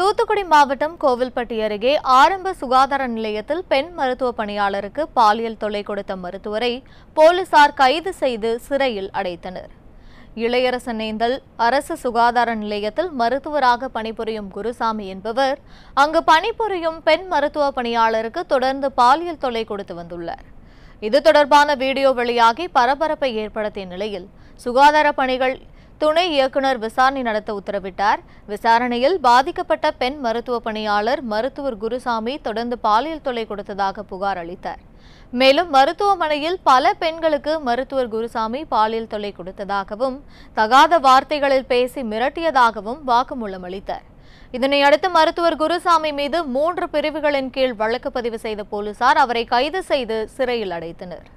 தூத்துக்குடி மாவட்டம் கோவில்பட்டி அருகே ஆரம்ப சுகாதார நிலையத்தில் பெண் மருத்துவ பணியாளருக்கு பாலியல் தொல்லை கொடுத்த மருத்துவரை போலீசார் கைது செய்து சிறையில் அடைத்தனர் இளையரசனேந்தல் அரசு சுகாதார நிலையத்தில் மருத்துவராக பணிபுரியும் குருசாமி என்பவர் அங்கு பணிபுரியும் பெண் மருத்துவ பணியாளருக்கு தொடர்ந்து பாலியல் தொலை கொடுத்து வந்துள்ளார் இது தொடர்பான வீடியோ வெளியாகி பரபரப்பை ஏற்படுத்திய நிலையில் சுகாதார பணிகள் துணை இயக்குனர் விசாரணை நடத்த உத்தரவிட்டார் விசாரணையில் பாதிக்கப்பட்ட பெண் மருத்துவ பணியாளர் மருத்துவர் குருசாமி தொடர்ந்து பாலியல் தொலை கொடுத்ததாக புகார் அளித்தார் மேலும் மருத்துவமனையில் பல பெண்களுக்கு மருத்துவர் குருசாமி பாலியல் தொலை கொடுத்ததாகவும் தகாத வார்த்தைகளில் பேசி மிரட்டியதாகவும் வாக்குமூலம் அளித்தார் இதனையடுத்து மருத்துவர் குருசாமி மீது மூன்று பிரிவுகளின் கீழ் வழக்கு பதிவு செய்த போலீசார் அவரை கைது செய்து சிறையில் அடைத்தனர்